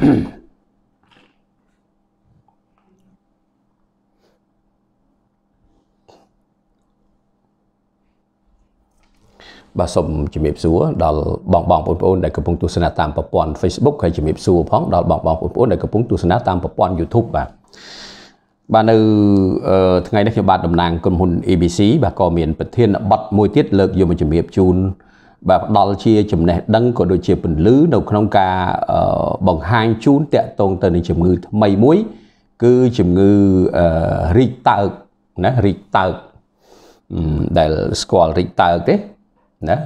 បាទសូមជំរាបសួរដល់បងបងបងប្អូនដែលកំពុងទស្សនាតាមប្រព័ន្ធ Facebook ហើយជំរាបសួរផងដល់បងបងបងប្អូនដែលកំពុងទស្សនាតាមប្រព័ន្ធ YouTube បាទបាទនៅថ្ងៃនេះខ្ញុំបាទតំណាងក្រុមហ៊ុន ABC បាទក៏មានប្រធានបတ်មួយទៀតលើកយកមកជំរាបជូនបាទផ្ដល់ជាចំណេះដឹងក៏ដូចជាពន្លឺនៅក្នុងការបង្ហាញជូនតកតងទៅនឹងជំងឺថ្មីមួយគឺជំងឺរីកតើកណារីកតើកដែលស្គាល់រីកតើកទេណា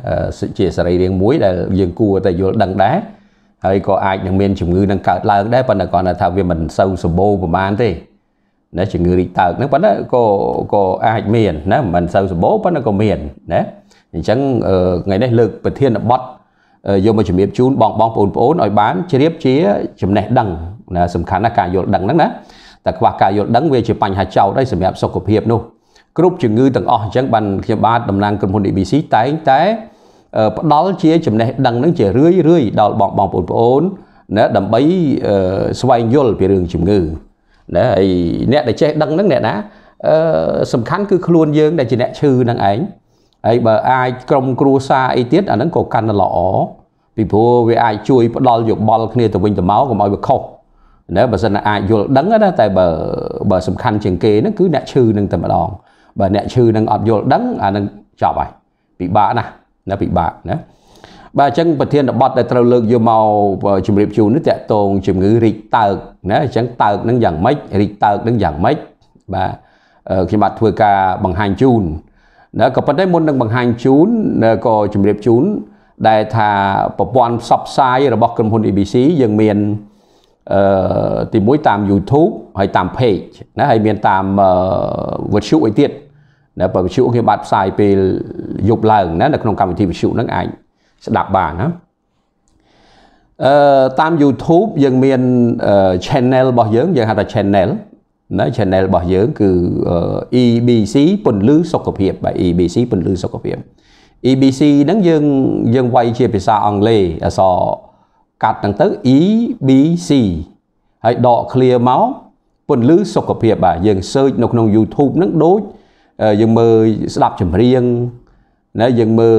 ជាសរីរាង្គមួយដែលយើងគួរតែយល់ដឹងដែរហើយក៏អាចនឹងមានជំងឺនឹងកើតឡើងដែរប៉ុន្តែគាត់ថាវាមិនសូវសម្បូរប្រហែលទេណាជំងឺរីកតើកហ្នឹងប៉ុន្តែក៏ក៏អាចមានណាមិនសូវសម្បូរប៉ុន្តែក៏មានណាអញ្ចឹងថ្ងៃនេះលើក ប្រធានបទយកមកជំរាបជូនបងបងប្អូនប្អូនឲ្យបានជ្រាបជា ចំណេះដឹងណាសំខាន់ណាស់ការយល់ដឹងហ្នឹងណាតែខ្វះការយល់ដឹងវាជាបញ្ហាចោតហើយសម្រាប់សុខភាពនោះគ្រប់ជំងឺទាំងអស់អញ្ចឹងបានខ្ញុំបាទតំណាងក្រុមហ៊ុន ABC តែងតែផ្ដល់ជាចំណេះដឹងនឹងជារឿយរឿយដល់បងបងប្អូនប្អូនណាដើម្បីស្វែងយល់ពីរឿងជំងឺណាហើយអ្នកដែលចេះដឹងហ្នឹងអ្នកណាសំខាន់គឺ ខ្លួនយើងដែលជាអ្នកឈឺហ្នឹងឯងហើយបើអាចក្រុមគ្រួសារអីទៀតអាហ្នឹងក៏កាន់តែល្អពីព្រោះវាអាចជួយផ្ដល់យោបល់គ្នាទៅវិញទៅមកកុំឲ្យវាខុសណាបើសិនអាចយល់ដឹងណាតែបើបើសំខាន់ជាងគេហ្នឹងគឺអ្នកឈឺនឹងតែម្ដងបើអ្នកឈឺនឹងអត់យល់ដឹងអានឹងចប់ហើយពិបាកណាស់ណាពិបាកណាបាទអញ្ចឹងប្រធានបទដែលត្រូវលើកយកមកជម្រាបជូននេះតកតងជំងឺរីកតើកណាអញ្ចឹងតើកនឹងយ៉ាងម៉េចរីកតើកនឹងយ៉ាងម៉េចបាទខ្ញុំបាទធ្វើការបង្ហាញជូនណាក៏ប៉ុន្តែមុននឹងបង្ហាញជូនក៏ជម្រាបជូន ដែលថាប្រព័ន្ធផ្សព្វផ្សាយរបស់ក្រុមហ៊ុន ABC យើងមានអឺទីមួយតាម YouTube ហើយតាម page ណាហើយមានតាមវិទ្យុអីទៀតណាបើវិទ្យុគេបាត់ផ្សាយពេលយប់ឡើង ណានៅក្នុងកម្មវិធីវិទ្យុហ្នឹងអាចស្ដាប់បានណាអឺតាម YouTube យើងមាន channel របស់យើងយើងហៅថា channel នៅ channel របស់យើងគឺ EBC ពន្លឺសុខភាពបាទ EBC ពន្លឺសុខភាព EBC ហ្នឹងយើងយើងវាយជាភាសាអង់គ្លេសអក្សរកាត់ហ្នឹងទៅ EBC ហើយដក clear មកពន្លឺសុខភាពបាទយើង search នៅក្នុង YouTube ហ្នឹងដូចយើងមើលស្ដាប់ចម្រៀងណាយើងមើល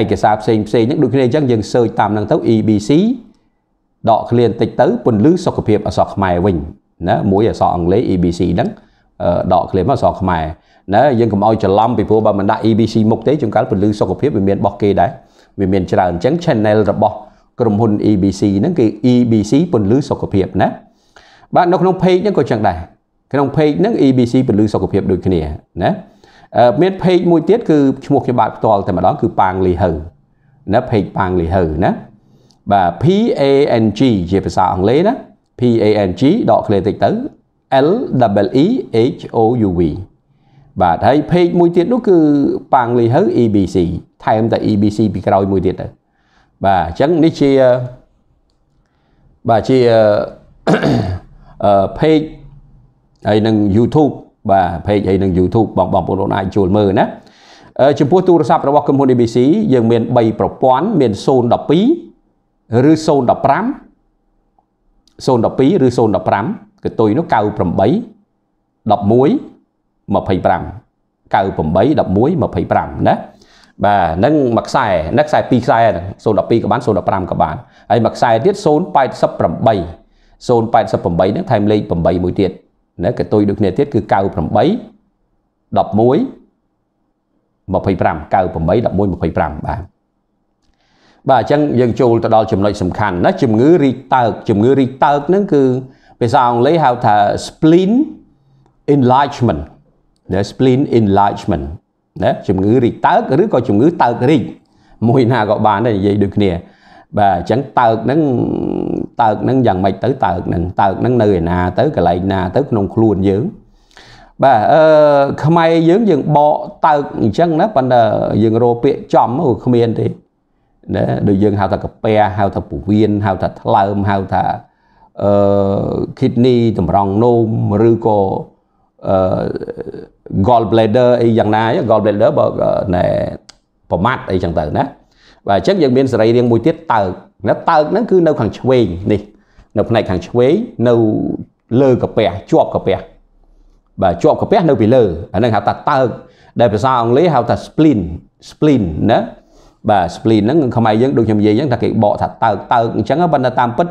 ឯកសារផ្សេងផ្សេងហ្នឹងដូចគ្នាអញ្ចឹងយើង search តាមហ្នឹងទៅ EBC ដក clear បន្តិចទៅ ពន្លឺសុខភាពអក្សរខ្មែរវិញណាមួយអក្សរអង់គ្លេស ABC ហ្នឹងដក claim អក្សរខ្មែរណាយើងកុំឲ្យច្រឡំពីព្រោះបើមិនដាក់ ABC មុខទេជួនកាលពលឺសុខភាពវាមានរបស់គេដែរវាមានច្រើនអញ្ចឹង channel របស់ក្រុមហ៊ុន EBC ហ្នឹងគឺ EBC ពន្លឺសុខភាពណាបាទនៅក្នុង page ហ្នឹងក៏ចឹងដែរក្នុង page ហ្នឹង EBC ពន្លឺសុខភាព ដូចគ្នាណាមាន page មួយទៀតគឺឈ្មោះខ្ញុំបាទផ្ទាល់តែម្ដងគឺប៉ាងលីហៅណា page ប៉ាងលីហៅណាបាទ PANG ជាភាសាអង់គ្លេសណា P A N G ដកឃ្លាតិចទៅ L W E H O U V បាទហើយ page មួយទៀតនោះគឺប៉ាងលីហៅ EBC ថែមតែ EBC ពីក្រោយមួយទៀតទៅបាទអញ្ចឹងនេះជាបាទជាអឺ page ហើយនឹង YouTube បាទ page ហើយនឹង YouTube បងបងប្អូនអាចចូលមើលណាចំពោះទូរស័ព្ទរបស់ក្រុមហ៊ុន ABC យើងមាន3ប្រព័ន្ធមាន012ឬ015 012ឬ015កតុយនោះ98 11 25 98 11 25ណាបាទនឹងមួយខ្សែនឹងខ្សែ2ខ្សែ012ក៏បាន015ក៏បានហើយមួយខ្សែទៀត088 088ហ្នឹងថែមលេខ8មួយទៀតណាកតុយដូចគ្នាទៀតគឺ98 11 25 98 11 25បាទបាទអញ្ចឹងយើងចូលទៅដល់ចំណុចសំខាន់ណាជំងឺរីកតើកជំងឺរីកតើកហ្នឹងគឺភាសាអង់គ្លេសហៅថា spleen enlargement ណា spleen enlargement ណាជំងឺរីកតើកឬក៏ជំងឺតើករីកមួយណាក៏បានដែរនិយាយដូចគ្នាបាទអញ្ចឹងតើកហ្នឹងតើកហ្នឹងយ៉ាងម៉េចទៅតើកហ្នឹងតើកហ្នឹងនៅឯណាទៅកន្លែងណាទៅក្នុងខ្លួនយើងបាទអឺខ្មែរយើងយើងបកតើកអញ្ចឹងណាប៉ុន្តែយើងរោពាកចំគ្មានទេណាដូចយើងហៅថាកាពះហៅថាពោះវៀនហៅថាថ្លើមហៅថាអឺ kidney តម្រង់នោមឬក៏អឺ gall bladder អីយ៉ាងណា gall bladder បើណែប្រមាត់អីចឹងទៅណាបាទអញ្ចឹងយើងមានសរីរាង្គមួយទៀតតើកណាតើកហ្នឹងគឺនៅខាងឆ្វេងនេះនៅផ្នែកខាងឆ្វេងនៅលើកាពះជាប់កាពះបាទជាប់កាពះនៅពីលើអាហ្នឹងហៅថាតើកដែលភាសាអង់គ្លេសហៅថា spleen spleen ណាបាទ spleen ហ្នឹងខ្មែរយើងដូចខ្ញុំនិយាយអញ្ចឹងថាគេបកថាតើកតើកអញ្ចឹងប៉ុន្តែតាមពិត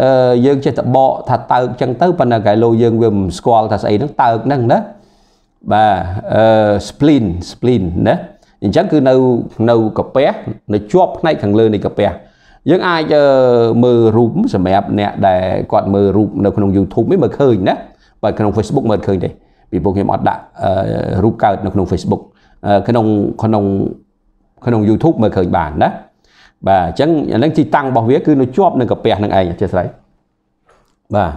អឺយើងចេះតែបកថាតើកអញ្ចឹងទៅប៉ុន្តែកាយឡូយើងវាមិនស្គាល់ថាស្អីហ្នឹងតើកហ្នឹងណាបាទអឺ spleen spleen ណាអញ្ចឹងគឺនៅនៅកាពះនៅជាប់ផ្នែកខាងលើនៃកាពះយើងអាចមើលរូបសម្រាប់អ្នកដែលគាត់មើលរូបនៅក្នុង YouTube មិនមើលឃើញណាបើក្នុង Facebook មើលឃើញទេពីពួកខ្ញុំអត់ដាក់រូបកើតនៅក្នុង Facebook ក្នុងក្នុងក្នុង YouTube មើលឃើញបានណាបាទអញ្ចឹងអានឹងទីតាំងរបស់វាគឺនៅជាប់នឹងកាពះនឹងឯងអធិស្ឋានបាទ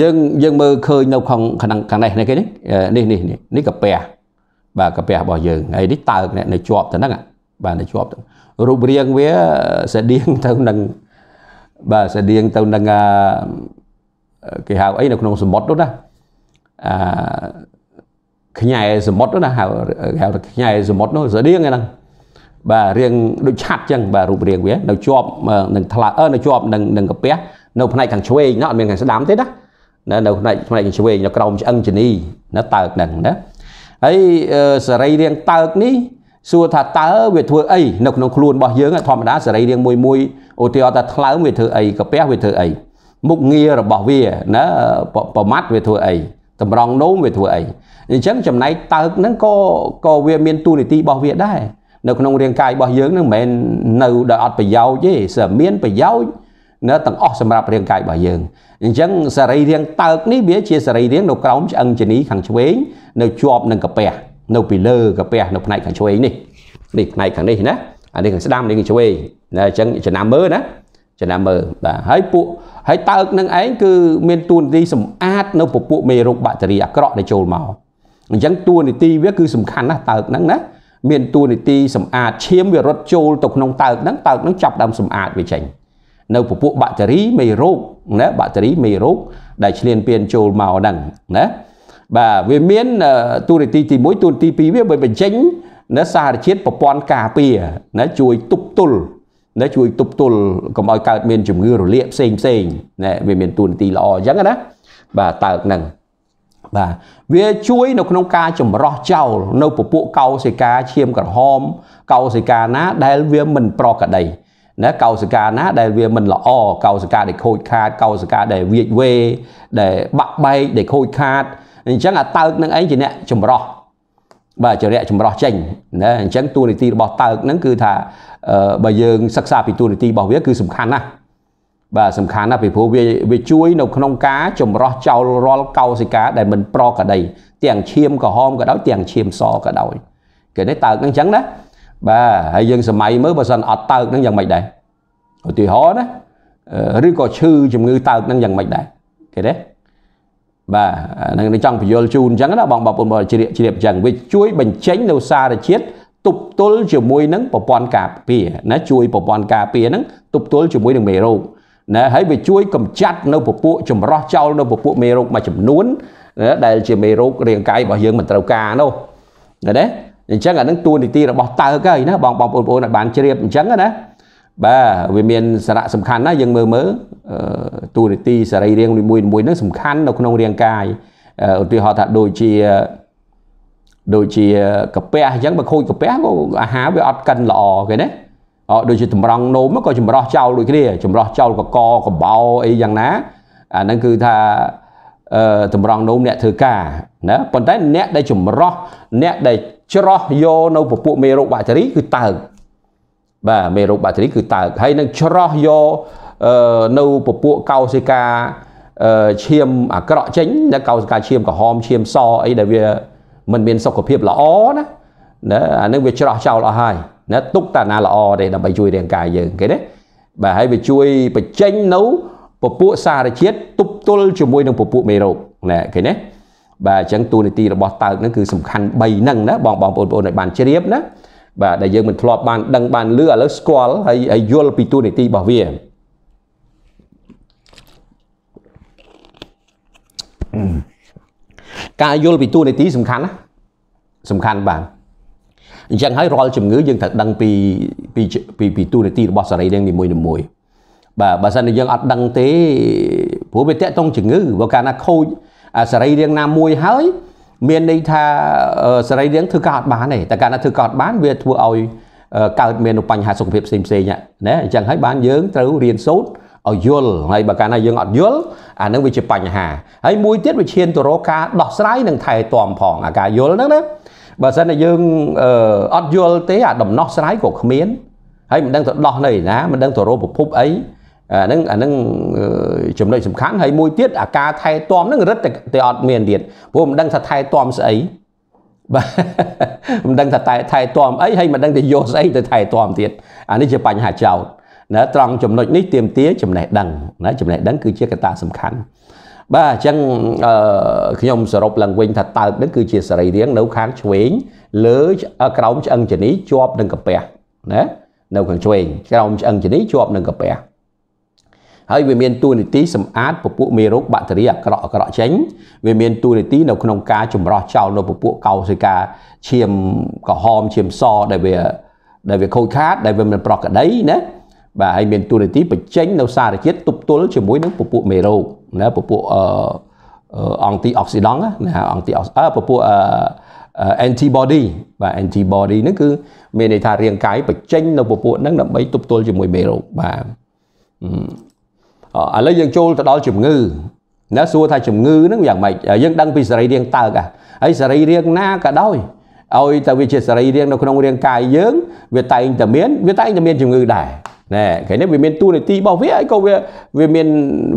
យើងយើងមើលឃើញនៅខាងខាងខាងនេះនេះគេនេះនេះនេះនេះកាពះបាទកាពះរបស់យើងហើយនេះតើកនៅជាប់ទៅហ្នឹងបាទនៅជាប់ទៅរូបរាងវាស្តៀងទៅនឹងបាទស្តៀងទៅនឹងគេហៅអីនៅក្នុងសមុទ្រនោះណាខ្ញែសមុទ្រណាហៅហៅថាខ្ញែសមុទ្រនោះស្តៀងឯហ្នឹងបាទរៀងដូចឆាត់ចឹងបាទរូបរាងវានៅជាប់នឹងថ្លាអឺនៅជាប់នឹងនឹងកាពះនៅផ្នែកខាងឆ្វេងណាអត់មានខាងស្ដាំទេណានៅផ្នែកផ្នែកខាងឆ្វេងនៅក្រោមឆ្អឹងជនីណាតើកហ្នឹងណាហើយសរីរាង្គតើកនេះ សួរថាតើវាធ្វើអីនៅក្នុងខ្លួនរបស់យើងធម្មតាសរីរាង្គមួយមួយឧទាហរណ៍ថាថ្លើមវាធ្វើអីកាពះវាធ្វើអីមុខងាររបស់វាណាប្រមាត់វាធ្វើអីតម្រង់នោះវាធ្វើអីអញ្ចឹងចំណែកតើកហ្នឹងក៏ក៏វាមានទូនីតិរបស់វាដែរនៅក្នុងរាង កាយរបស់យើងហ្នឹងមិនមែននៅដោយអត់ប្រយោជន៍ទេសើមានប្រយោជន៍នៅទាំងអស់សម្រាប់រាងកាយរបស់យើងអញ្ចឹងសរីរាង្គតើកនេះវាជាសរីរាង្គនៅក្រោមឆ្អឹងជនីខាងឆ្វេងនៅជាប់នឹងកាពះនៅពីលើកាពះនៅផ្នែកខាងឆ្វេងនេះនេះផ្នែកខាងនេះណាអានេះខាងស្ដាំនេះខាងឆ្វេងណាអញ្ចឹងចំណាំមើលណាចំណាំមើលបាទហើយពួកហើយតើកនឹងឯងគឺមានតួនាទីសម្អាត នៅពពួកមេរោគបាក់តេរីអាក្រក់ដែលចូលមកអញ្ចឹងតួនាទីវាគឺសំខាន់ណាស់តើកនឹងណាមានតួនាទីសម្អាតឈាមវារត់ចូលទៅក្នុងតើកហ្នឹងតើកហ្នឹងចាប់ដើមសម្អាតវាចេញនៅពពួកបាក់តេរីមេរោគណាបាក់តេរីមេរោគដែលឈ្លានពានចូលមកហ្នឹងណាបាទវាមានតួនាទីទី1តួនាទី2វាបញ្ចេញនៅសារជាតិប្រព័ន្ធការពារណាជួយទប់ទល់ណាជួយទប់ទល់កុំឲ្យកើតមានជំងឺរលាកផ្សេងផ្សេងណាវាមានទូនទីល្អអញ្ចឹងណាបាទតើកហ្នឹងបាទវាជួយនៅក្នុងការចម្រោះចោលនៅពពួកកោសិកាឈាមក្រហមកោសិកាណាដែលវាមិនប្រក្រតីណាកោសិកាណា ដែលវាមិនល្អកោសិកាដែលខូចខាតកោសិកាដែលវាចវេដែលបាក់បែកដែលខូចខាតអញ្ចឹងអាតើកនឹងឯងជាអ្នកចម្រោះបាទចរិយចម្រោះចេញណាអញ្ចឹងតួនាទីរបស់តើកហ្នឹងគឺថាបើយើង សិក្សាពីតួនាទីរបស់វាគឺសំខាន់ណាស់បាទសំខាន់ណាស់ពីព្រោះវាវាជួយ នៅក្នុងការចម្រោះចោលរាល់កោសិកាដែលមិនប្រក្រតីទាំងឈាមក្រហមក៏ដោយទាំងឈាមសក៏ដោយគេនេះតើកហ្នឹងអញ្ចឹងណាបាទហើយយើងសម័យមើលបើសិនអត់តើកហ្នឹងយ៉ាងម៉េចដែរឧទាហរណ៍ណាឬក៏ឈឺជំងឺតើកហ្នឹងយ៉ាងម៉េចដែរគេទេបាទនឹងចង់ពយល់ជូនអញ្ចឹងណាបងប្អូនបងជ្រាបជ្រាបអញ្ចឹងវាជួយបញ្ចេញនៅសារជាតិទប់ទល់ជាមួយនឹងប្រព័ន្ធការពារណាជួយប្រព័ន្ធការពារហ្នឹងទប់ទល់ជាមួយនឹងមេរោគណាហើយវាជួយកម្ចាត់នៅពពួកចម្រោះចោលនៅពពួកមេរោគមួយចំនួនដែលជាមេរោគរាងកាយរបស់យើងមិនត្រូវការនោះណាអញ្ចឹងអានឹងទួលនីតិរបស់តើកហើយណាបងបងប្អូនបងប្អូនឲ្យបានជ្រាបអញ្ចឹងណាបាទវាមានសារៈសំខាន់ណាយើងមើលមើលទូនីតិសរីរាង្គនីមួយៗហ្នឹងសំខាន់នៅក្នុងរាងកាយឧទាហរណ៍ថាដូចជាដូចជាកាពះអញ្ចឹងបើខូចកាពះក៏អាហារវាអត់កិនល្អគេណាអត់ដូចជាតម្រង់នោមក៏ចម្រោះចោលដូចគ្នាចម្រោះចោលកកកបោអីយ៉ាងណា អាហ្នឹងគឺថាអឺតម្រង់នោមអ្នកធ្វើការណាប៉ុន្តែអ្នកដែលចម្រោះអ្នកដែលច្រោះយកនៅពពួកមេរោគបាក់តេរីគឺតើកបាទមេរោគបាក់តេរីគឺតើកហើយនឹងច្រោះយកនៅពពួកកោសិកាឈាមអាក្រក់ចេញនៅកោសិកាឈាមក្រហមឈាមសអីដែលវាមិនមានសុខភាពល្អណាណាអានឹងវាច្រោះចោលអស់ហើយណាទុកតាណាល្អទេដើម្បីជួយរាងកាយយើងគេណាបាទហើយវាជួយបញ្ចេញនៅពពួកសារជាតិទប់ទល់ជាមួយនឹងពពួកមេរោគណាគេណាបាទអញ្ចឹងតួនាទីរបស់តើកនឹងគឺសំខាន់3ហ្នឹងណាបងបងប្អូនបងប្អូនឲ្យបានជ្រាបណាបាទដែលយើងមិនធ្លាប់បានដឹងបានលឺឥឡូវស្គាល់ហើយហើយយល់ពីទូនីតិរបស់វាការយល់ពីទូនីតិសំខាន់ណាសំខាន់បាទអញ្ចឹងហើយរាល់ជំងឺយើងត្រូវដឹងពីពីពីពីទូនីតិរបស់សរីរាង្គនីមួយៗបាទបើសិនជាយើងអត់ដឹងទេព្រោះវាតកតងជំងឺបើកាលណា ខូចសរីរាង្គណាមួយហើយមានន័យថាសេរីរាង្គធ្វើការអត់បានទេតែកាលណាធ្វើការអត់បានវាធ្វើឲ្យកើតមានបញ្ហាសុខភាពផ្សេងផ្សេងណាអញ្ចឹងហើយបានយើងត្រូវរៀនសូត្រឲ្យយល់ហើយបើកាលណាយើងអត់យល់អានឹងវាជាបញ្ហាហើយមួយទៀតវាឈានទៅរកការដោះស្រាយនិងថែទាំផង អាការយល់ហ្នឹងណាបើសិនតែយើងអត់យល់ទេអាដំណោះស្រាយក៏គ្មានហើយមិនដឹងទៅដោះនៅឯណាមិនដឹងទៅរកប្រភពអីអាហ្នឹងអាហ្នឹងចំណុចសំខាន់ហើយមួយទៀតអាការថែទាំហ្នឹងរឹតតែអត់មានទៀតព្រោះមិនដឹងថាថែទាំស្អីបាទមិនដឹងថាតែថែទាំអីហើយមិនដឹងថាយកស្អីទៅថែទាំទៀតអានេះជាបញ្ហាចោតណាត្រង់ចំណុចនេះទាមទារចំណេះដឹងណាចំណេះដឹងគឺជាកត្តាសំខាន់បាទអញ្ចឹងអឺខ្ញុំសរុបឡើងវិញថាតើបនឹងគឺជាសរីរាង្គនៅខាងឆ្វេងលើក្រោមឆ្អឹងជនីជាប់នឹងកាពះណានៅខាងឆ្វេងក្រោមឆ្អឹងជនីជាប់នឹងកាពះហើយវាមានតួនាទីសម្អាតពពួកមេរោគបាក់តេរីអាក្រក់អាក្រក់ចេញវាមានតួនាទីនៅក្នុងការចម្រោះចោលនៅពពួកកោសិកាឈាមក្រហមឈាមសដែលវាដែលវាខូចខាតដែលវាមិនប្រក្រតីណាបាទហើយមានតួនាទីបញ្ចេញ នៅសារជាតិទប់ទល់ជាមួយនឹងពពួកមេរោគណាពពួកអឺអង់ទីអុកស៊ីដង់ណាអង់ទីអុកអឺពពួកអឺ antibody បាទ antibody ហ្នឹងគឺមានន័យថារាងកាយបញ្ចេញ នៅពពួកហ្នឹងដើម្បីទប់ទល់ជាមួយមេរោគបាទឥឡូវយើងចូលទៅដល់ជំងឺណាសួរថាជំងឺហ្នឹងយ៉ាងម៉េចយើងដឹងពីសរីរាង្គតើកហើយសរីរាង្គណាក៏ដោយឲ្យតែវាជាសរីរាង្គនៅក្នុងរាងកាយយើងវាតែងតែមានវាតែងតែមានជំងឺដែរណែគេនេះវាមានតួនាទីរបស់វាហើយក៏វាវាមាន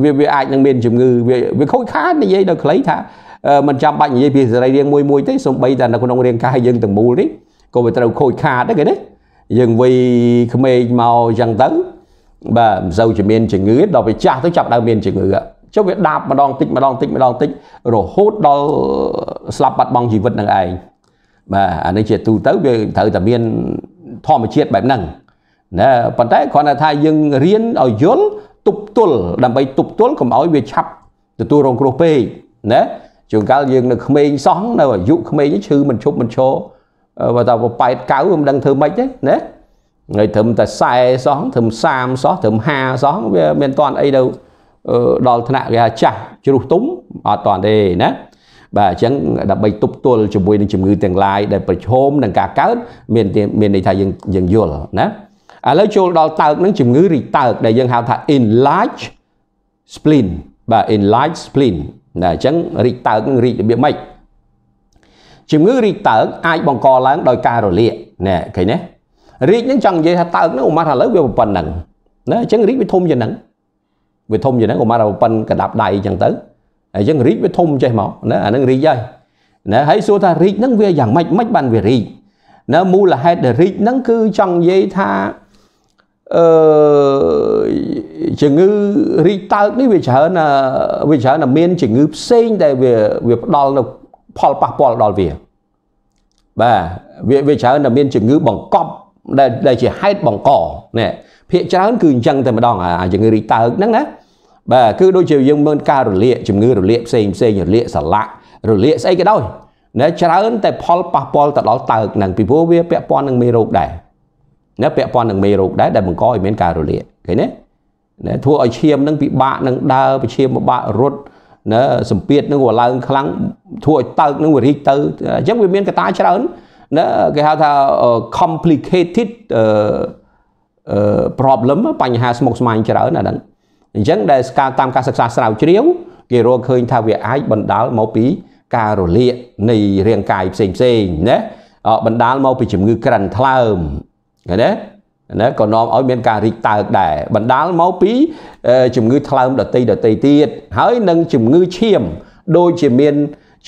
វាវាអាចនឹងមានជំងឺវាវាខូចខាតនិយាយដល់ខ្លីថាមិនចាំបាច់និយាយពីសរីរាង្គមួយមួយទេសូម្បីតែនៅក្នុងរាងកាយយើងទាំងមូលនេះក៏វាត្រូវខូចខាតដែរគេនេះយើងវ័យក្មេងមកអញ្ចឹងទៅបាទមិនសូវជាមានជំងឺដល់វាចាស់ទៅចាប់ដើមមានជំងឺចុះវាដាបម្ដងតិចម្ដងតិចម្ដងតិចរហូតដល់ស្លាប់បាត់បង់ជីវិតនឹងឯងបាទអានេះជាទូទៅវាត្រូវតែមានធម្មជាតិបែបហ្នឹងណាប៉ុន្តែគ្រាន់តែថាយើងរៀនឲ្យយល់ទប់ទល់ដើម្បីទប់ទល់កុំឲ្យវាឆាប់ទទួលរងគ្រោះពេកណាជួនកាលយើងនៅក្មេងសោះនៅអាយុក្មេងឈឺមិនឈប់មិនឈរបើថាប៉ែតកៅមិនដឹងធ្វើម៉េចទេណាថ្ងៃត្រឹមតែ40សោះត្រឹម30សោះត្រឹម50សោះវាមានតាន់អីទៅដល់ថ្នាក់គេថាចាស់ជ្រុះទុំអត់តាន់ទេណាបាទអញ្ចឹងដើម្បីទប់ទល់ជាមួយនឹងជំងឺ ទាំងឡាយដែលប្រឈមនឹងការកើត មានមានន័យថាយើងយើងយល់ណាឥឡូវចូលដល់តើកនឹងជំងឺរីតើកដែលយើងហៅថា enlarge spleen បាទ enlarge spleen ណាអញ្ចឹងរីតើកនឹងរីរបៀបម៉េចជំងឺរីតើកអាចបង្កឡើងដោយការរលាកណែឃើញទេរាជនឹងចង់និយាយថាតើកនឹងឧមាត់ថាឥឡូវវាប៉ុណ្្នឹងណាអញ្ចឹងរាជវាធំជាងហ្នឹងវាធំជាងហ្នឹងឧមាត់ថាប៉ុណ្្នឹងកដាប់ដៃអញ្ចឹងទៅអញ្ចឹងរីកវាធំចេះមកណាអានឹងរីកហើយណាហើយសួរថារីកហ្នឹងវាយ៉ាងម៉េចមិនបានវារីកណាមូលហេតុដែលរីកហ្នឹងគឺចង់និយាយថាអឺជំងឺរីកតើកនេះវាច្រើនវាច្រើនតែមានជំងឺផ្សេងដែលវាវាផ្ដល់នៅផលប៉ះពាល់ដល់វាបាទវាវាច្រើនតែមានជំងឺបង្កប់ដែលដែលជាហេតុបង្កនេះភាកច្រើនគឺអញ្ចឹងតែម្ដងអាជំងឺរីតើកហ្នឹងណាបាទគឺដូចជាយើងមើលការរលាកជំងឺរលាកផ្សេងផ្សេងរលាកសលាក់រលាកស្អីក៏ដោយណាច្រើនតែផលប៉ះពាល់ទៅដល់តើកហ្នឹងពីព្រោះវាពាក់ព័ន្ធនឹងមេរោគដែរណាពាក់ព័ន្ធនឹងមេរោគដែរដែលបង្កឲ្យមានការរលាកឃើញទេណាធ្វើឲ្យឈាមនឹងពិបាកនឹងដើរប្រឈាមពិបាករត់ណាសម្ពាធនឹងវាឡើងខ្លាំងធ្វើឲ្យតើកនឹងវារីកទៅអញ្ចឹងវាមានកត្តាច្រើនណាគេហៅថា complicated problem បញ្ហាស្មុគស្មាញច្រើនអាហ្នឹងអញ្ចឹងដែលការតាមការសិក្សាស្រាវជ្រាវគេរកឃើញថាវាអាចបណ្ដាលមកពី ការរលាកនៃរាងកាយផ្សេងផ្សេងណាបណ្ដាលមកពីជំងឺក្រិនថ្លើមឃើញទេណាក៏នាំឲ្យមានការរីកតើកដែរបណ្ដាលមកពីជំងឺថ្លើមដតីដតីទៀតហើយនឹងជំងឺឈាមដូចជាមាន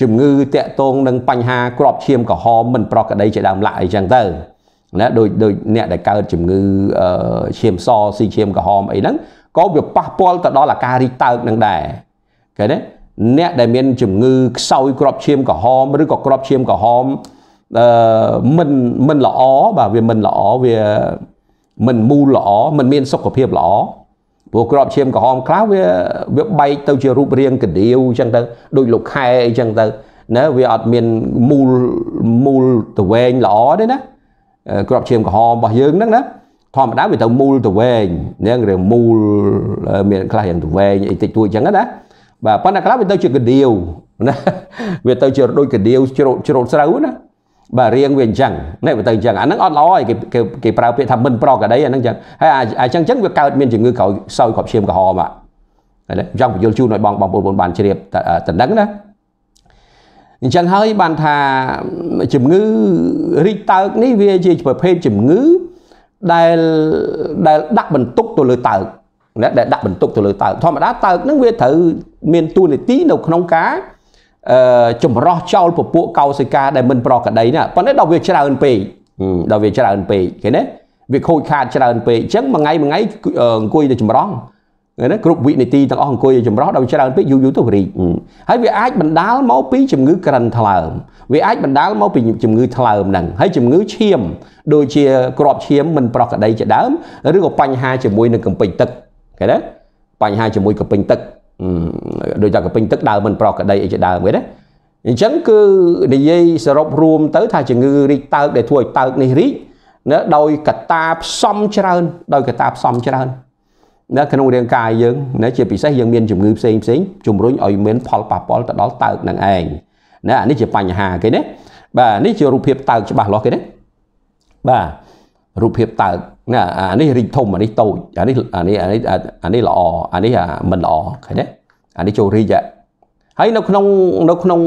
ជំងឺតាក់ទងនឹងបញ្ហាក្របឈាមក្រហមមិនប្រក្រតីជាដើមឡាក់អីចឹងទៅណាដូចដូចអ្នកដែលកើតជំងឺឈាមសស៊ីឈាមក្រហមអីហ្នឹងក៏វាប៉ះពាល់ទៅដល់អាការរីកតើកនឹងដែរឃើញទេអ្នកដែលមានជំងឺខ្សោយក្របឈាមក្រហមឬក៏ក្របឈាមក្រហមអឺមិនមិនល្អបាទវាមិនល្អវាមិនមូលល្អមិនមាន សុខភាពល្អព្រោះក្របឈាមក្រហមខ្លះវាវាបែកទៅជារូបរាងកដៀវអញ្ចឹងទៅដូចលោកខែអញ្ចឹងទៅណាវាអត់មានមូលមូលតវែងល្អទេណាក្របឈាមក្រហមរបស់យើងហ្នឹងណាធម្មតាវាទៅមូលតវែងហ្នឹងរឿងមូលមានខ្លះយ៉ាងតវែងអីតិចតួចអញ្ចឹងណាបាទប៉ុន្តែខ្លះវាទៅជាកដៀវណាវាទៅជាដូចកដៀវជ្រោតជ្រោតស្រូវណាបាទរៀងវាអញ្ចឹងនេះវាទៅអញ្ចឹងអាហ្នឹងអត់ល្អឯងគេគេប្រើពាក្យថាមិនប្រក្រតីអាហ្នឹងអញ្ចឹងហើយអាអញ្ចឹងអញ្ចឹងវាកើតមានជំងឺក្រោយសោយគ្រាប់ឈាមក្រហមមកហើយចង់បញ្យល់ជូនឲ្យបងបងប្អូនបានជ្រាបតណ្ដឹងណាអញ្ចឹងហើយបានថាជំងឺរីកតើកនេះវាជាប្រភេទជំងឺដែលដែលដាក់បន្ទុកទៅលើតើកណាដែលដាក់បន្ទុកទៅលើតើកធម្មតាតើកហ្នឹងវាត្រូវមានតួនាទីនៅក្នុងការចម្រោះចោលពពួកកោសិកាដែលមិនប្រក្រតីណាប៉ុន្តែដល់វាច្រើនពេកដល់វាច្រើនពេកឃើញទេវាខូចខាតច្រើនពេកអញ្ចឹងមួយថ្ងៃមួយថ្ងៃអង្គុយតែចម្រោះណាគ្រប់វិនាទីទាំងអស់អង្គុយចម្រោះដល់ច្រើនពេកយូរយូរទៅរីកហើយវាអាចបណ្ដាលមកពីជំងឺក្រិនថ្លើមវាអាចបណ្ដាលមកពីជំងឺថ្លើមហ្នឹងហើយជំងឺឈាមដូចជាក្របឈាមមិនប្រក្រតីជាដើមឬក៏បញ្ហាជាមួយនឹងកំពេញទឹកឃើញទេបញ្ហាជាមួយកំពេញទឹកដូចតែកពេញទឹកដើមមិនប្រក្រតីអីជាដើមគេណាអញ្ចឹងគឺនិយាយសរុបរួមទៅ ថាជំងឺរីកតើកដែលធ្វើឲ្យតើកនេះរីកណាដោយកតាផ្សំច្រើន ដោយកតាផ្សំច្រើនណាក្នុងរាងកាយយើងណាជាពិសេសយើងមានជំងឺផ្សេងផ្សេង ជំរុញឲ្យមានផលប៉ះពាល់ទៅដល់តើកនឹងឯងណាអានេះជាបញ្ហាគេណាបាទនេះជារូបភាពតើកច្បាស់លាស់គេណាបាទរូបភាពតើកណាអានេះរីកធំអានេះតូចអានេះអានេះអានេះអានេះល្អអានេះមិនល្អឃើញទេអានេះចូលរីកហើយនៅក្នុងនៅក្នុង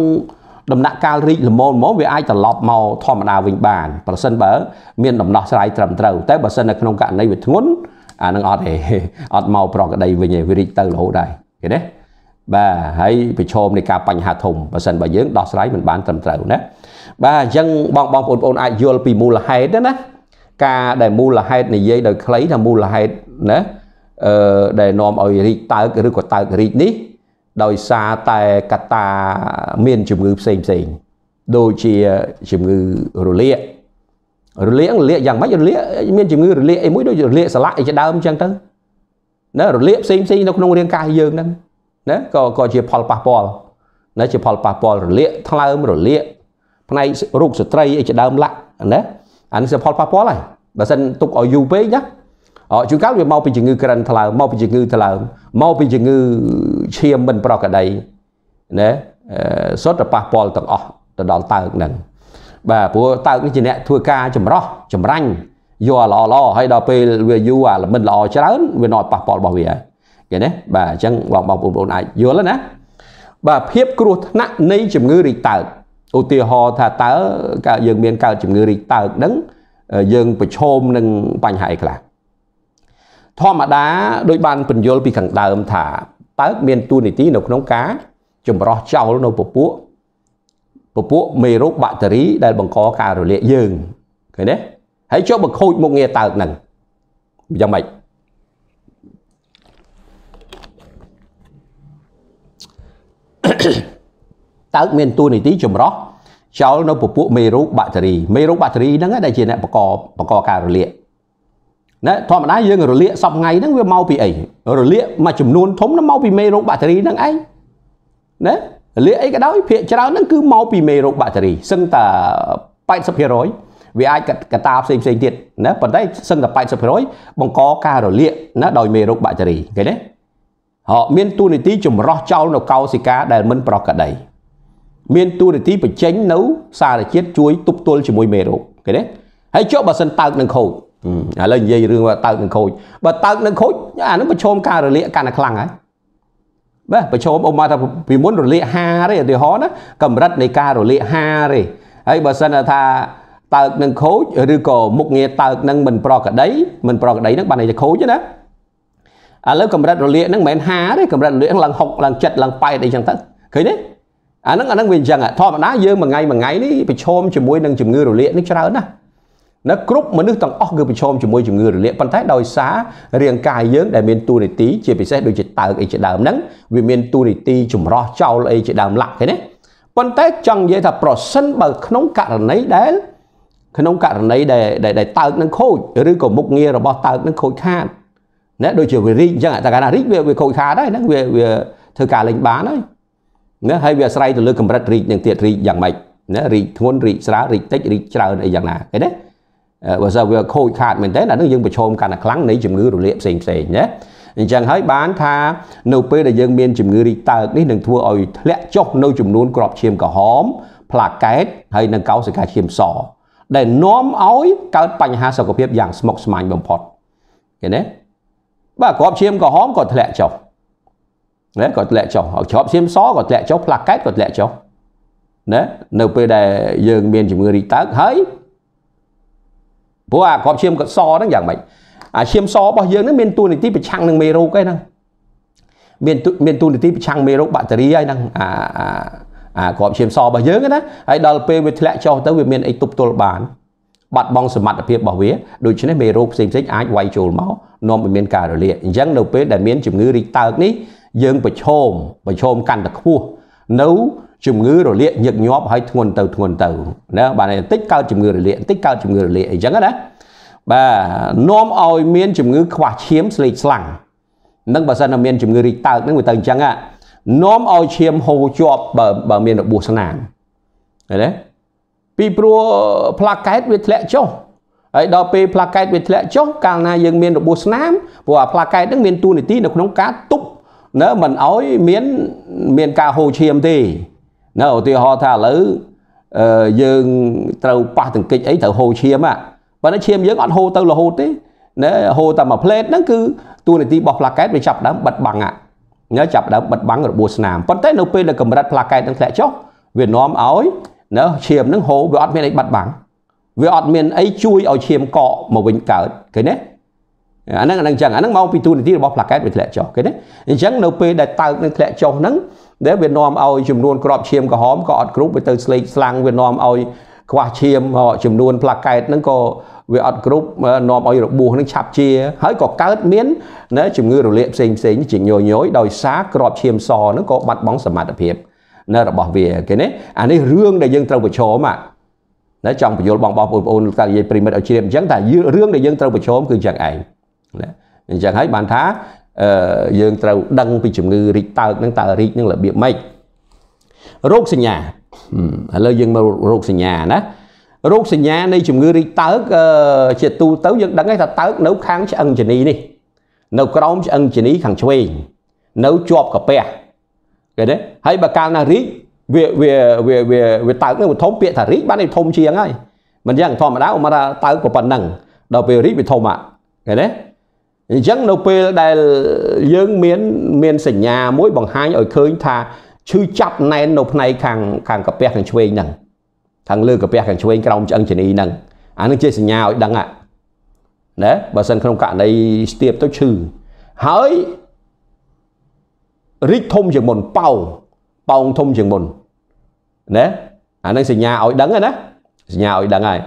ដំណាក់កាលរីកល្មមហ្មងវាអាចត្រឡប់មកធម្មតាវិញបានប្រសិនបើ មាន ដំណោះស្រាយត្រឹមត្រូវតែបើសិននៅក្នុងករណីវាធ្ងន់អានឹងអត់ទេអត់មកប្រកដីវិញទេវារីកទៅរហូតដែរឃើញទេបាទហើយប្រឈមនឹងការបញ្ហាធំបើសិនបើយើងដោះស្រាយមិនបានត្រឹមត្រូវណាបាទអញ្ចឹងបងបងប្អូនអាចយល់ពីមូលហេតុណាការដែលមូលហេតុនិយាយដោយខ្លីថាមូលហេតុណាអឺដែលនាំឲ្យរីកតើកឬក៏តើករីកនេះដោយសារតែកត្តាមានជំងឺផ្សេងផ្សេងដូចជាជំងឺរលាករលាករលាកយ៉ាងម៉េចរលាក មានជំងឺរលាកអីមួយដូចរលាកសន្លាក់អីជាដើមអញ្ចឹងទៅណារលាកផ្សេងផ្សេងនៅក្នុងរាងកាយយើងហ្នឹងណាក៏ក៏ជាផលប៉ះពាល់ណាជាផលប៉ះពាល់រលាកថ្លើមរលាកផ្នែករូបស្ត្រីអីជាដើមឡាក់ណាអានេះជាផលប៉ះពាល់ហើយបើសិនទុកឲ្យយូរពេកណាអត់ជួនកាលវាមកពីជំងឺក្រិនថ្លើមមកពីជំងឺថ្លើមមកពីជំងឺឈាមមិនប្រក្រតីណាសុទ្ធតែប៉ះពាល់ទាំងអស់ទៅដល់តើកហ្នឹងបាទព្រោះតើកនេះជាអ្នក ធ្វើការចម្រោះចម្រាញ់យកល្អល្អហើយដល់ពេលវាយូរអាល្មិចល្អច្រើនវានាំប៉ះពាល់របស់វាហើយគេណាបាទអញ្ចឹងបងបងប្អូនអាចយល់ណាបាទភាពគ្រោះថ្នាក់នៃជំងឺរីកតើកឧទាហរណ៍ថាតើកើតយើងមានកើតជំងឺរីកតើកហ្នឹងយើងប្រឈមនឹងបញ្ហាអីខ្លះធម្មតាដោយបានបញ្យល់ពីខាងដើមថាតើកមានតួនាទីនៅក្នុងការចម្រោះចោលនៅពពួកពពួកមេរោគបាក់តេរីដែលបង្កការរលាកយើងឃើញទេហើយចូលបង្ខូចមុខងារតើកហ្នឹងយ៉ាងម៉េចអឺតើកមានតួនាទីចម្រោះចោលនៅពពួកមេរោគបាក់តេរីមេរោគបាក់តេរីហ្នឹងដែលជាអ្នកបង្កបង្កការរលាកណាធម្មតាយើងរលាកសពថ្ងៃហ្នឹងវាមកពីអីរលាកមួយចំនួន ធំហ្នឹងមកពីមេរោគបាក់តេរីហ្នឹងឯងណារលាកអីក៏ដោយភាគច្រើនហ្នឹងគឺមកពីមេរោគបាក់តេរីសឹងតែ80%វាអាចកតាផ្សេងផ្សេងទៀតណាប៉ុន្តែសឹងតែ80%បង្កការរលាកណាដោយមេរោគបាក់តេរីឃើញទេហោមានទូនីតិចម្រោះចោលនៅកោសិកាដែលមិនប្រក្រតីមានទូរនីតិបញ្ចេញនៅសារជាតិជួយទប់ទល់ជាមួយមេរោគឃើញទេហើយចុះបើសិនតើកនឹងខូចឥឡូវនិយាយរឿងតើកនឹងខូចបើតើកនឹងខូចអានឹងប្រឈមការរលាកកាន់តែខ្លាំងហើយបាទប្រឈមអូម៉ាថាពីមុនរលាក5ទេឧទាហរណ៍ណាកម្រិតនៃការរលាក5ទេហើយបើសិនថាតើកនឹងខូចឬក៏មុខងារតើកនឹងមិនប្រក្រតីមិនប្រក្រតីនឹងបានតែខូចណាឥឡូវកម្រិតរលាកហ្នឹងមិនមែន5ទេកម្រិតរលាកឡើង6ឡើង7ឡើង8អីចឹងទៅឃើញទេអាហ្នឹងអាហ្នឹងវាអញ្ចឹងធម្មតាយើងមួយថ្ងៃមួយថ្ងៃនេះប្រឈមជាមួយនឹងជំងឺរលាកនេះច្រើនណាស់នៅ គ្រប់មនុស្សទាំងអស់គឺប្រឈមជាមួយជំងឺរលាកប៉ុន្តែដោយសាររាងកាយយើងដែលមានទូនីតិជាពិសេសដូចជាតើកអីជាដើមហ្នឹងវាមានទូនីតិចម្រោះចោលអីជាដើមឡាក់ឃើញទេប៉ុន្តែចង់និយាយថាប្រសិនបើក្នុងករណីដែល ក្នុងករណីដែលដែលតើកនឹងខូចឬក៏មុខងាររបស់តើកនឹងខូចខាតណាដូចជាវារីកអញ្ចឹងតែកាលណារីកវាខូចខាតហើយហ្នឹងវាធ្វើការលេងបានហើយណាហើយវាអាស្រ័យទៅលើកម្រិតរីកនឹងទៀតរីកយ៉ាងម៉េចណារីកធ្ងន់រីកស្រាលរីកតិចរីកច្រើនអីយ៉ាងណាឃើញទេបើសិនវាខូចខាតមែនតើអានឹងយើងប្រឈមកាន់តែខ្លាំងនៃជំងឺរលាកផ្សេងផ្សេងណាអញ្ចឹងហើយបានថានៅពេលដែលយើងមានជំងឺរីកតើកនេះនឹងធ្វើឲ្យធ្លាក់ចុះនៅចំនួនក្របឈាមក្រហមផ្លាកែតហើយនិងកោសិកាឈាមសដែលនាំឲ្យកើតបញ្ហាសុខភាពយ៉ាងស្មុគស្មាញបំផុតឃើញទេបាទក្របឈាមក្រហមក៏ធ្លាក់ចុះណាក៏ធ្លាក់ចុះឲ្យច្រកឈាមសក៏ធ្លាក់ចុះផ្លាកែតក៏ធ្លាក់ចុះណានៅពេលដែលយើងមានជំងឺរីកតើកហើយព្រោះអាគ្រាប់ឈាមក៏សហ្នឹងយ៉ាងម៉េចអាឈាមសរបស់យើងហ្នឹងមានតួនាទីប្រឆាំងនឹងមេរោគឯហ្នឹងមានមានតួនាទីប្រឆាំងមេរោគបាក់តេរីហើយហ្នឹងអាអាគ្រាប់ឈាមសរបស់យើងណាហើយដល់ពេលវាធ្លាក់ចុះទៅវាមានអីទប់ទល់បានបាត់បង់សមត្ថភាពរបស់វាដូច្នេះមេរោគផ្សេងៗអាចវាយចូលមកនាំឲ្យមានការរលាកអញ្ចឹងនៅពេលដែលមានជំងឺរីកតើកនេះយើងប្រឈមប្រឈមកាន់តែខ្ពស់នៅជំងឺរលាកញឹកញាប់ហើយធ្ងន់ទៅ ធ្ងន់ទៅណាបាទបន្តិចកើតជំងឺរលាកបន្តិចកើតជំងឺរលាកអីចឹងណាបាទនាំឲ្យមាន ជំងឺខ្វះឈាមស្លេកស្លាំងនឹងបើសិនតែមានជំងឺរីកតើកនឹងវាទៅអញ្ចឹងនាំឲ្យឈាមហូរជាប់បើបើមានរបួសស្នាមឃើញទេពីព្រោះផ្លាកែតវាធ្លាក់ចុះហើយដល់ពេលផ្លាកែតវាធ្លាក់ចុះកាលណាយើងមានរបួសស្នាមព្រោះអាផ្លាកែតនឹងមានតួនាទីនៅក្នុង ការទប់នៅមិនអោយមានមានការហូរឈាមទេនៅឧទាហរណ៍ថាឥឡូវយើងត្រូវប៉ះទង្គិចអីត្រូវហូរឈាមហ่ะបើឈាមយើងអត់ហូរទៅរហូតទេណាហូរតែមួយផ្លេតហ្នឹងគឺទួលនីតិរបស់ផ្លាកែតវាចាប់ដើមបិទបាំងហ่ะណាចាប់ដើមបិទបាំងរបួសស្នាមប៉ុន្តែនៅពេលដែលកម្រិតផ្លាកែតនឹងធ្លាក់ចុះវានាំឲ្យណាឈាមនឹងហូរវាអត់មានអីបិទបាំងវាអត់មានអីជួយឲ្យឈាមកកមកវិញកើតឃើញទេអាហ្នឹងអាហ្នឹងអញ្ចឹងអាហ្នឹងមកពីទូនីតិរបស់ placket វាធ្លាក់ចុះគេណាអញ្ចឹងនៅពេលដែលតើកនឹងធ្លាក់ចុះហ្នឹងដែលវានាំឲ្យចំនួនក្របឈាមក្រហមក៏អត់គ្រប់វាទៅស្លេកស្លាំងវានាំឲ្យខ្វះឈាមចំនួន placket ហ្នឹងក៏វាអត់គ្រប់នាំឲ្យរបួសនឹងឆាប់ជាហើយក៏កើតមានណាជំងឺរលាកផ្សេងផ្សេងជាញយញយដោយសារក្របឈាមសហ្នឹងក៏បាត់បង់សមត្ថភាពនៅរបស់វាគេណាអានេះរឿងដែលយើងត្រូវប្រឈមអាណាចង់បញ្យល់បងបងប្អូនបងប្អូនតានិយាយប្រិមិត្តឲ្យជ្រាបអញ្ចឹងតែរឿងដែលយើងត្រូវប្រឈមគឺយ៉ាងឯងណាអញ្ចឹងហើយបានថាយើងត្រូវដឹងពីជំងឺរីកតើកនឹងតើរីកនឹងរបៀបម៉េចរោគសញ្ញាឥឡូវយើងមើលរោគសញ្ញាណារោគសញ្ញានៃជំងឺរីកតើកជាទូទៅយើងដឹងថាតើកនៅខាងឆ្អឹងជនីនេះនៅក្រោមឆ្អឹងជនីខាងឆ្វេងនៅជាប់កាពះគេទេហើយបើកាលណារីកវាវាវាវាវាតើកនឹងវាធំពាក្យថារីកបានវាធំជាងហើយមិនយ៉ាងធម្មតាឧមាថាតើកប៉ុណ្ណឹងដល់ពេលរីកវាធំអាគេទេអញ្ចឹងនៅពេលដែលយើងមានមានសញ្ញាមួយបង្ហាញឲ្យឃើញថាឈឺចាប់ណែននៅផ្នែកខាងខាងកាពះខាងឆ្វេងហ្នឹងខាងលើកាពះខាងឆ្វេងក្រោមឆ្អឹងជនីហ្នឹងអានឹងជាសញ្ញាឲ្យដឹងណាបើសិនក្នុងករណីស្ទាបទៅឈឺហើយរីកធំជាងមុនប៉ោងប៉ោងធំជាងមុនណាអានឹងសញ្ញាឲ្យដឹងណាសញ្ញាឲ្យដឹងហើយ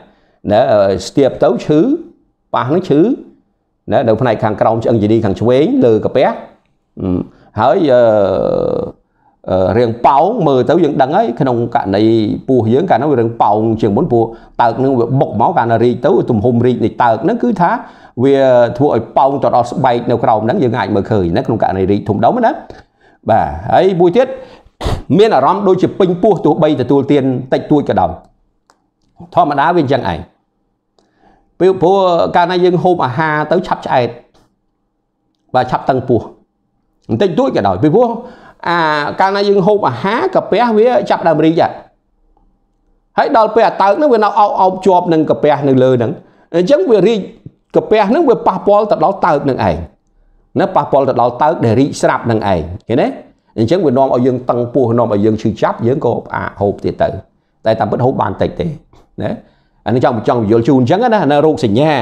ណាស្ទាបទៅឈឺប៉ះនឹងឈឺណានៅផ្នែកខាងក្រោមឆ្អឹងចេនីខាងឆ្វេងលើកាពះហើយរឿងប៉ោងមើលទៅយើងដឹងហើយក្នុងករណីពោះយើងកាលនោះរឿងប៉ោងជាងមុនព្រោះតើកនឹងវាបុកមកកាលណារីកទៅទំហំរីកនៃតើកហ្នឹងគឺថាវាធ្វើឲ្យប៉ោងទៅដល់ស្បែកនៅក្រោមហ្នឹងយើងអាចមើលឃើញណាក្នុងករណីរីកធំដុំណាបាទហើយមួយទៀតមានអារម្មណ៍ដូចជាពេញពោះទោះបីទទួលទានតិចតួចក៏ដោយធម្មតាវាអញ្ចឹងឯងពេលព្រោះកាលណាយើងហូបអាហារទៅឆាប់ឆ្អែតបាទឆាប់តឹងពោះបន្តិចតួចក៏ដោយពីព្រោះអាកាលណាយើងហូបអាហារកាពះវាចាប់ដើមរីកហ่ะហើយដល់ពេលអាតើកហ្នឹងវានៅអោបអោបជាប់នឹងកាពះនៅលើហ្នឹងអញ្ចឹងវារីកកាពះហ្នឹងវាប៉ះពាល់ទៅដល់តើកនឹងឯងណាប៉ះពាល់ទៅដល់តើកដែលរីកស្រាប់នឹងឯងឃើញទេអញ្ចឹងវានាំឲ្យយើងតឹងពោះនាំឲ្យយើងឈឺចាប់យើងក៏ផ្អាកហូបទៀតទៅតែតាមពិតហូបបានតិចទេណាអានេះចង់បញ្ចង់ពយល់ជូនអញ្ចឹងណានៅរោគសញ្ញា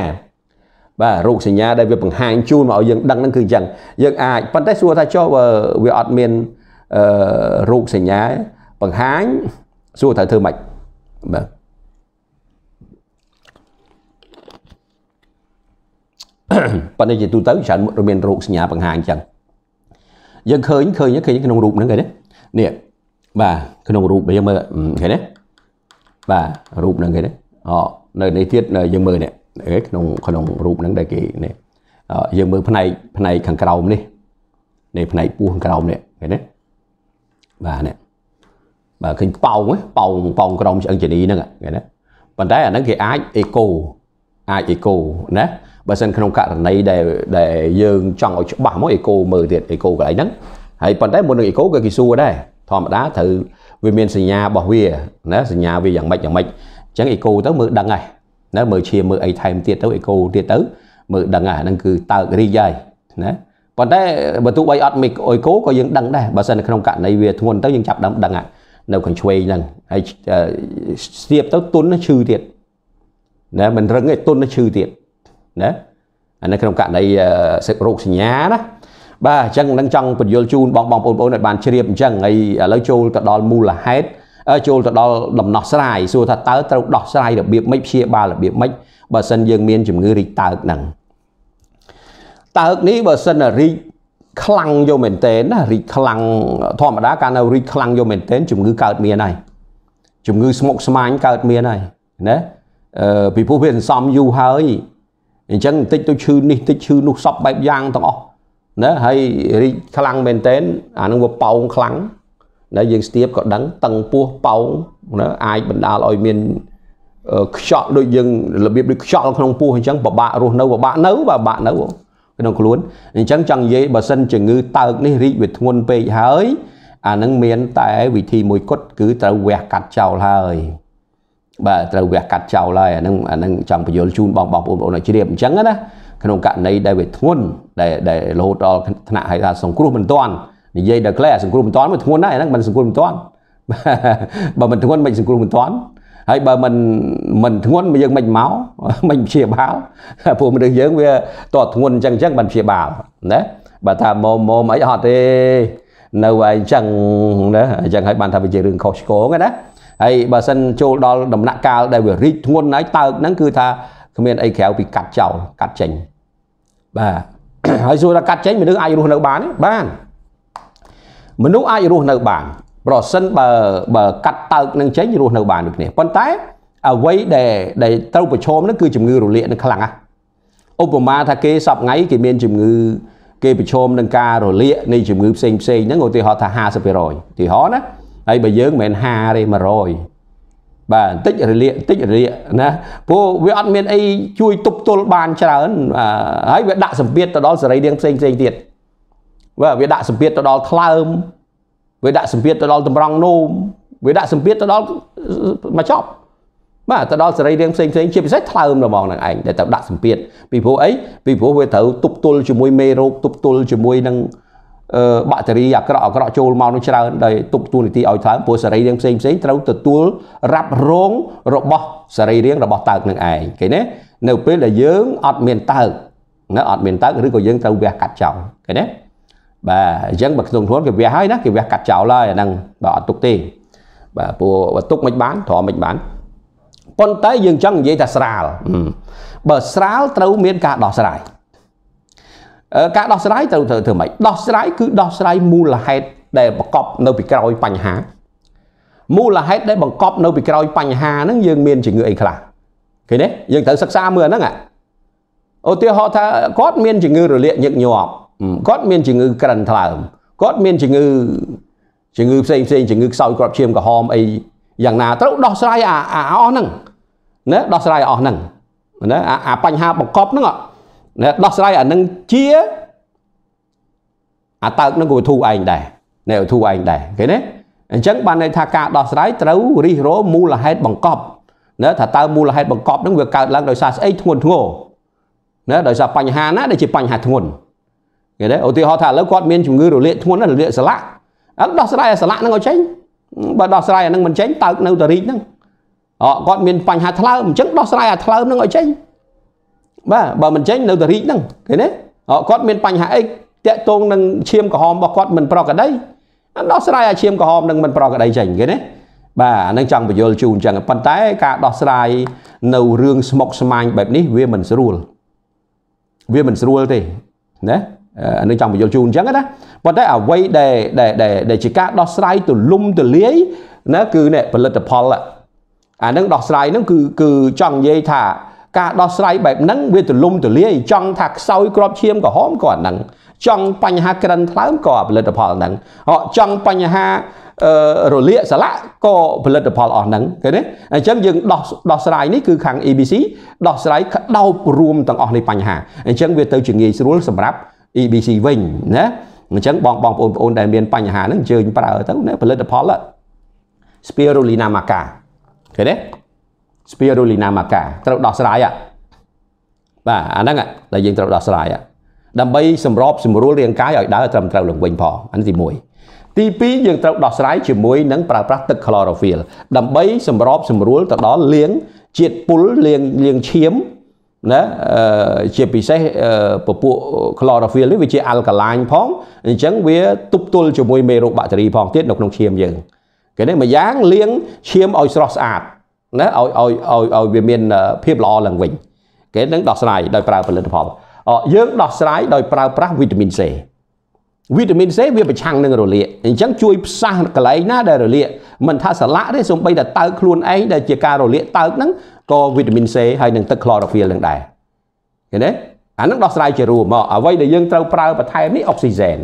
បាទរោគសញ្ញាដែលវាបង្ហាញជូនមកឲ្យយើងដឹងហ្នឹងគឺអញ្ចឹងយើងអាចប៉ុន្តែសួរថាចុះវាអត់មានអឺរោគសញ្ញាបង្ហាញសួរត្រូវធ្វើម៉េចបាទប៉ុន្តែជាទូទៅច្រើនមានរោគសញ្ញាបង្ហាញអញ្ចឹងយើងឃើញឃើញឃើញក្នុងរូបហ្នឹងគេណានេះបាទក្នុងរូបយើងមើលឃើញណាបាទរូបហ្នឹងគេណានៅនេះទៀតយើងមើលនេះក្នុងក្នុងរូបហ្នឹងដែលគេនេះយើងមើលផ្នែកផ្នែកខាងក្រោមនេះនេះផ្នែកពោះខាងក្រោមនេះឃើញទេបាទនេះបាទឃើញប៉ោងប៉ោងប៉ោងក្រោមឆ្អឹងចនីហ្នឹងឃើញទេប៉ុន្តែអាហ្នឹងគេអាចអេកូអាចអេកូណាបើសិនក្នុងករណីដែលដែលយើងចង់ឲ្យច្បាស់មកអេកូមើលទៀតអេកូកន្លែងហ្នឹងហើយប៉ុន្តែមុននឹងអេកូក៏គេសួរដែរធម្មតាត្រូវវាមានសញ្ញារបស់វាណាសញ្ញាវាយ៉ាងម៉េចយ៉ាងម៉េចចឹង eco ទៅមើលដឹងហើយណាមើលឈាមមើលអីថែមទៀតទៅ eco ទៀតទៅមើលដឹងហើយហ្នឹងគឺតើករីយាយណាប៉ុន្តែបើទោះបីអត់មីអុយគោក៏យើងដឹងដែរបើសិនក្នុងករណីវាធ្ងន់ទៅយើងចាប់ដើមដឹងនៅកញ្ឆ្វេងហ្នឹងហើយស្ទាបទៅទុនឈឺទៀតណាមិនរឹងទេទុនឈឺទៀតណាអានេះក្នុងករណីសិករោគសញ្ញាណាបាទអញ្ចឹងនឹងចង់ពន្យល់ជូនបងបងប្អូនឲ្យបានជ្រាបអញ្ចឹងហើយឥឡូវចូលទៅដល់មូលហេតុចូលទៅដល់ដំណោះស្រាយសួរថាតើត្រូវដោះស្រាយរបៀបម៉េចព្យាបាលរបៀបម៉េចបើសិនយើងមានជំងឺរីកតើកហ្នឹងតើកនេះបើសិនរីកខ្លាំងយកមែនតើណារីកខ្លាំងធម្មតាកាលនៅរីកខ្លាំងយកមែនតើជំងឺកើតមានហើយជំងឺស្មុគស្មាញកើតមានហើយណាអឺពីព្រោះវាសន្សំយូរហើយអញ្ចឹងបន្តិចទៅឈឺនេះតិចឈឺនោះសពបែបយ៉ាងទាំងអស់ណាហើយរីកខ្លាំងមែនតើអានឹងវាប៉ោងខ្លាំងណាយើងស្ទាបក៏ដឹងតឹងពោះប៉ោងណាអាចបណ្ដាលឲ្យមានខ្យល់ដូចយើងរបៀបដូចខ្យល់ក្នុងពោះអញ្ចឹងពិបាករស់នៅពិបាកនៅបាទពិបាកនៅក្នុងខ្លួនអញ្ចឹងចង់និយាយបើសិនជំងឺតើកនេះរីកវាធ្ងន់ពេកហើយអានឹងមានតែវិធីមួយគត់គឺត្រូវវះកាត់ចោលហើយបាទត្រូវវះកាត់ចោលហើយអានឹងអានឹងចង់បញ្យល់ជូនបងបងប្អូនបងប្អូនឲ្យជ្រាបអញ្ចឹងណាក្នុងករណីដែលវាធ្ងន់ដែលដែលរហូតដល់ថ្នាក់ហៅថាសង្គ្រោះមិនទាន់និយាយដល់ clear សង្គ្រោះមិនតាន់មួយធ្ងន់ដែរហ្នឹងមិនសង្គ្រោះមិនតាន់បើមិនធ្ងន់មិនសង្គ្រោះមិនតាន់ហើយបើមិនមិនធ្ងន់យើងមិនមកមិនព្យាបាលព្រោះមនុស្សយើងវាតធ្ងន់អញ្ចឹងអញ្ចឹងបានព្យាបាលណាបើថាមុំមុំអីអត់ទេនៅឯអញ្ចឹងណាអញ្ចឹងហើយបានថាវាជារឿងខុសឆ្គងណាហើយបើសិនចូលដល់ដំណាក់កាលដែលវារីកធ្ងន់ហើយតើកហ្នឹងគឺថាគ្មានអីក្រៅពីកាត់ចោលកាត់ចេញបាទហើយសួរថាកាត់ចេញមនុស្សអាចរស់នៅបានទេបានមនុស្សអាចរស់នៅបានប្រសិនបើបើកាត់តើកនឹងចេញរស់នៅបានដូចគ្នាប៉ុន្តែអ្វីដែលដែលត្រូវប្រឈមនឹងគឺជំងឺរលាកនឹងខ្លាំងណាស់ឧបមាថាគេសពថ្ងៃគេមានជំងឺគេប្រឈមនឹងការរលាកនៃជំងឺផ្សេងផ្សេងហ្នឹងឧទាហរណ៍ថា50%ឧទាហរណ៍ណាហើយបើយើងមិនមែន50ទេ100បាទបន្តិចរលាកបន្តិចរលាកណាព្រោះវាអត់មានអីជួយទប់ទល់បានច្រើនហើយវាដាក់សម្ពាធទៅដល់សរីរាង្គផ្សេងផ្សេងទៀតបាទវាដាក់សម្ពាធទៅដល់ថ្លើមវាដាក់សម្ពាធទៅដល់តម្រង់នោមវាដាក់សម្ពាធទៅដល់មកចប់បាទទៅដល់សរីរាង្គផ្សេងផ្សេងជាពិសេសថ្លើមរបស់នឹងឯងដែលត្រូវដាក់សម្ពាធពីព្រោះអីពីព្រោះវាត្រូវទប់ទល់ជាមួយមេរោគទប់ទល់ជាមួយនឹងអឺបាក់តេរីអាក្រក់អាក្រក់ចូលមកនោះច្រើនដែលទប់ទួលនីតិឲ្យថ្លើមព្រោះសរីរាង្គផ្សេងផ្សេងត្រូវទទួលរ៉ាប់រងរបស់សរីរាង្គរបស់តើកនឹងឯងឃើញទេនៅពេលដែលយើងអត់មានតើកណាអត់មានតើកឬក៏យើងត្រូវវះកាត់ចោលឃើញទេបាទអញ្ចឹងបើក្នុងខ្លួនគេវះហើយណាគេវះកាត់ចោលហើយអាហ្នឹងបាទអត់ទុកទេបាទព្រោះបើទុកមិនបានទ្រាំមិនបានប៉ុន្តែយើងចង់និយាយថាស្រាលបើស្រាលត្រូវមានការដោះស្រាយការដោះស្រាយត្រូវធ្វើធ្វើម៉េចដោះស្រាយគឺដោះស្រាយមូលហេតុដែលបង្កប់នៅពីក្រោយបញ្ហា មូលហេតុដែលបង្កប់នៅពីក្រោយបញ្ហាហ្នឹងយើងមានជំងឺអីខ្លះឃើញទេយើងត្រូវសិក្សាមើលអាហ្នឹងឧទាហរណ៍ថាគាត់មានជំងឺរលាកញឹកញាប់គាត់មានជំងឺក្រិនថ្លើមគាត់មានជំងឺជំងឺផ្សេងផ្សេងជំងឺខ្សោយគ្រាប់ឈាមក្រហមអីយ៉ាងណាត្រូវដោះស្រាយអាអាអស់ហ្នឹងណាដោះស្រាយអស់ហ្នឹងណាអាបញ្ហាបង្កប់ហ្នឹងណាដោះស្រាយអាហ្នឹងជាអាតើកហ្នឹងក៏វិធូឯងដែរណែវិធូឯងដែរឃើញទេអញ្ចឹងបានន័យថាការដោះស្រាយត្រូវរិះរោមូលហេតុបង្កប់ណាថាតើមូលហេតុបង្កប់ហ្នឹងវាកើតឡើងដោយសារស្អីធ្ងន់ធ្ងរណាដោយសារបញ្ហាណាដែលជាបញ្ហាធ្ងន់គេដែរឧទាហរណ៍ថាឥឡូវគាត់មានជំងឺរលាកធ្ងន់រលាកសន្លាក់អត់ដោះស្រាយឲ្យសន្លាក់ហ្នឹងឲ្យចេញបើដោះស្រាយអានឹងមិនចេញតើកនៅតែរីកហ្នឹងអគាត់មានបញ្ហាថ្លើមអញ្ចឹងដោះស្រាយអាថ្លើមហ្នឹងឲ្យចេញបាទបើមិនចេញនៅតែរីកហ្នឹងឃើញទេអគាត់មាន បញ្ហាអីតាក់ទងនឹងឈាមក្រហមរបស់គាត់មិនប្រក្រតីដោះស្រាយអាឈាមក្រហមនឹងមិនប្រក្រតីចេញឃើញទេបាទអានឹងចង់បញ្យល់ជូនអញ្ចឹងប៉ុន្តែ ការដោះស្រាយនៅរឿងស្មុកស្មាញបែបនេះវាមិនស្រួលវាមិនស្រួលទេណាអានឹងចង់បញ្យល់ជូនអញ្ចឹងណាប៉ុន្តែអ្វីដែលដែលជាការដោះស្រាយទូលំទូលាយណាគឺអ្នកផលិតផលអានឹងដោះស្រាយនឹងគឺគឺចង់និយាយថាការដោះស្រាយបែបហ្នឹងវាទូលំទូលាយ ចង់ថាខ្សោយក្របឈាមក្រហមក៏អាហ្នឹងចង់បញ្ហាក្រិនថ្លើមក៏ផលិតផលហ្នឹងអចង់បញ្ហារលាកសាឡាក់ក៏ផលិតផលអស់ហ្នឹងឃើញទេអញ្ចឹងយើងដោះដោះស្រាយនេះគឺខាង ABC ដោះស្រាយដោបរួមទាំងអស់នៃបញ្ហាអញ្ចឹងវាទៅជាងាយស្រួលសម្រាប់ EBC វិញណាអញ្ចឹងបងបងប្អូនបងដែលមាន បញ្ហាហ្នឹងអញ្ជើញប្រើទៅណាផលិតផល Spirulina maca ឃើញទេ Spirulina maca ត្រូវដោះស្រាយបាទអាហ្នឹងដែលយើងត្រូវដោះស្រាយដើម្បីសម្របសម្រួលរាងកាយឲ្យដើរត្រឹមត្រូវឡើងវិញផងអានេះទី1ទី2យើងត្រូវដោះស្រាយជាមួយនឹងប្រើប្រាស់ទឹក chlorophyll ដើម្បីសម្របសម្រួលទៅដល់លាងជាតិពុលលាងលាងឈាមណាជាពិសេសពពួក chlorophyll នេះវាជា alkaline ផងអញ្ចឹងវាទប់ទល់ជាមួយមេរោគបាក់តេរីផងទៀតនៅក្នុងឈាមយើងគេនេះមួយយ៉ាង លាងឈាមឲ្យស្រស់ស្អាតណាឲ្យឲ្យឲ្យឲ្យវាមានភាពល្អឡើងវិញគេនឹងដោះស្រាយដោយប្រើផលិតផលយើងដោះស្រាយដោយប្រើប្រាស់វីតាមីន C វីតាមីន C វាប្រឆាំងនឹងរលាកអញ្ចឹងជួយផ្សះកន្លែងណាដែលរលាកមិនថាសាឡាក់ទេសូម្បីតែតើកខ្លួនឯងដែលជាការរលាកតើកហ្នឹងក៏វីតាមីន C ហើយនិងទឹក chlorophyll នឹងដែរឃើញទេអានឹងដោះស្រាយជារួមមកអ្វីដែលយើងត្រូវប្រើបន្ថែមនេះអុកស៊ីហ្សែន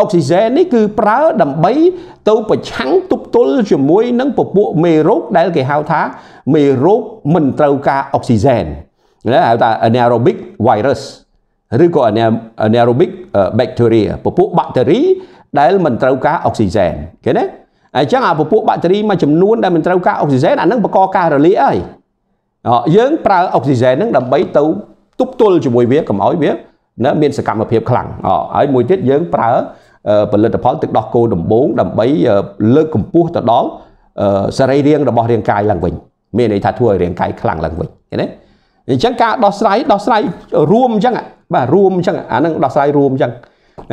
អុកស៊ីហ្សែននេះគឺប្រើដើម្បីទៅប្រឆាំងទប់ទល់ជាមួយនឹងពពួកមេរោគដែលគេហៅថាមេរោគមិនត្រូវការអុកស៊ីហ្សែនណាហៅថា anaerobic virus ឬក៏ anaerobic bacteria ពពួកបាក់តេរីដែលមិនត្រូវការអុកស៊ីហ្សែនឃើញទេអញ្ចឹងអាពពួកបាក់តេរីមួយចំនួនដែលមិនត្រូវការអុកស៊ីហ្សែនអានឹងបង្កការរលាកហើយយើងប្រើអុកស៊ីសែនហ្នឹងដើម្បី ទៅទប់ទល់ជាមួយវាកុំឲ្យវាណាមានសកម្មភាពខ្លាំងហើយមួយទៀតយើងប្រើផលិតផលទឹកដោះគោដំបូងដើម្បីលើកកម្ពស់ទៅដល់សរីរាង្គរបស់រាងកាយឡើងវិញមានន័យថាធ្វើឲ្យរាងកាយខ្លាំងឡើងវិញឃើញទេអញ្ចឹងការដោះស្រាយដោះស្រាយរួមអញ្ចឹងបាទរួមអញ្ចឹងអានឹងដោះស្រាយរួមអញ្ចឹង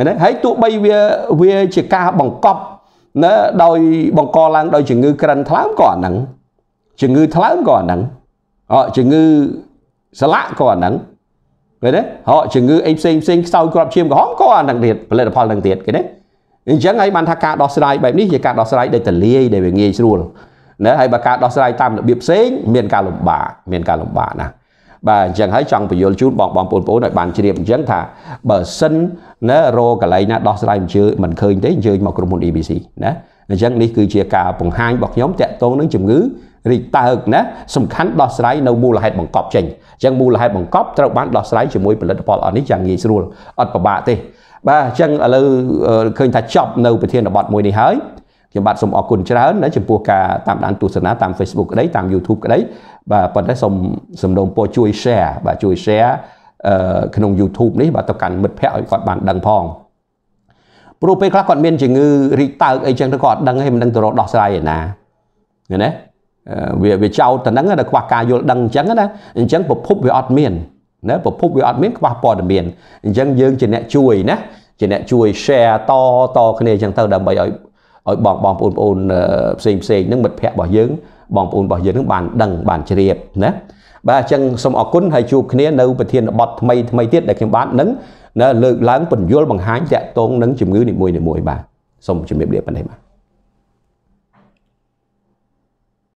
ណាហើយទោះបីវាវាជាការបង្កប់ណាដោយបង្កឡើងដោយជំងឺក្រិនថ្លើមក៏អានឹងជំងឺថ្លើមក៏អានឹងហកជំងឺសលាក់ក៏អាហ្នឹងឃើញទេហកជំងឺអីផ្សេងផ្សេងខ្សោយគ្រាប់ឈាមក្រហមក៏អាហ្នឹងទៀតផលិតផលហ្នឹងទៀតឃើញទេអញ្ចឹងហើយបានថាការដោះស្រាយបែបនេះជាការដោះស្រាយដែលទលាយដែលវាងាយស្រួលណាហើយបើការដោះស្រាយតាមរបៀបផ្សេង មានការលំបាកមានការលំបាកណាស់បាទអញ្ចឹងហើយចង់បញ្យល់ជូនបងបងប្អូនបងឲ្យបានជ្រាបអញ្ចឹងថាបើសិនណារកន្លែងណាដោះស្រាយមិនជឿមិនឃើញទេអញ្ជើញមកក្រុមហ៊ុន ABC ណាអញ្ចឹងនេះគឺជាការបង្ហាញរបស់ខ្ញុំតាក់ទងនឹងជំងឺរីកតើកណាសំខាន់ដោះស្រាយនៅមូលហេតុបង្កប់ចេញអញ្ចឹងមូលហេតុបង្កប់ត្រូវបានដោះស្រាយជាមួយផលិតផលអស់នេះយ៉ាងងាយស្រួលអត់ពិបាកទេ បាទអញ្ចឹងឥឡូវឃើញថាចប់នៅប្រធានបទមួយនេះហើយខ្ញុំបាទសូមអរគុណច្រើនណាចំពោះការតាមដានទស្សនាតាម Facebook ក្តីតាម YouTube ក្តីបាទប៉ុន្តែសូមសំណូមពរជួយ share បាទជួយ share ក្នុង YouTube នេះបាទទៅកាន់មិត្តភ័ក្តិឲ្យគាត់បានដឹងផងព្រោះពេលខ្លះគាត់មានជំងឺរីកតើកអីចឹងទៅគាត់អត់ដឹងទេមិនដឹងទៅរកដោះស្រាយឯណាឃើញទេវាវាចោតទៅហ្នឹងដល់ខ្វះការយល់ដឹងអញ្ចឹងណាអញ្ចឹងប្រភពវាអត់មានណាប្រភពវាអត់មានខ្វះព័ត៌មានអញ្ចឹងយើងជាអ្នក ជួយណាជាអ្នកជួយ share តតគ្នាអញ្ចឹងទៅដើម្បីឲ្យឲ្យបងបងប្អូនប្អូនផ្សេងផ្សេងនឹងមិត្តភ័ក្តិរបស់យើងបងប្អូនរបស់យើងនឹងបានដឹងបានជ្រាបណាបាទអញ្ចឹងសូមអរគុណហើយជួបគ្នានៅប្រធានបទថ្មីថ្មីទៀតដែលខ្ញុំបាទនឹងលើកឡើងពន្យល់បង្ហាញតាក់ទងនឹងជំងឺនីមួយៗបាទសូមជម្រាបលាប៉ុណ្ណេះបាទ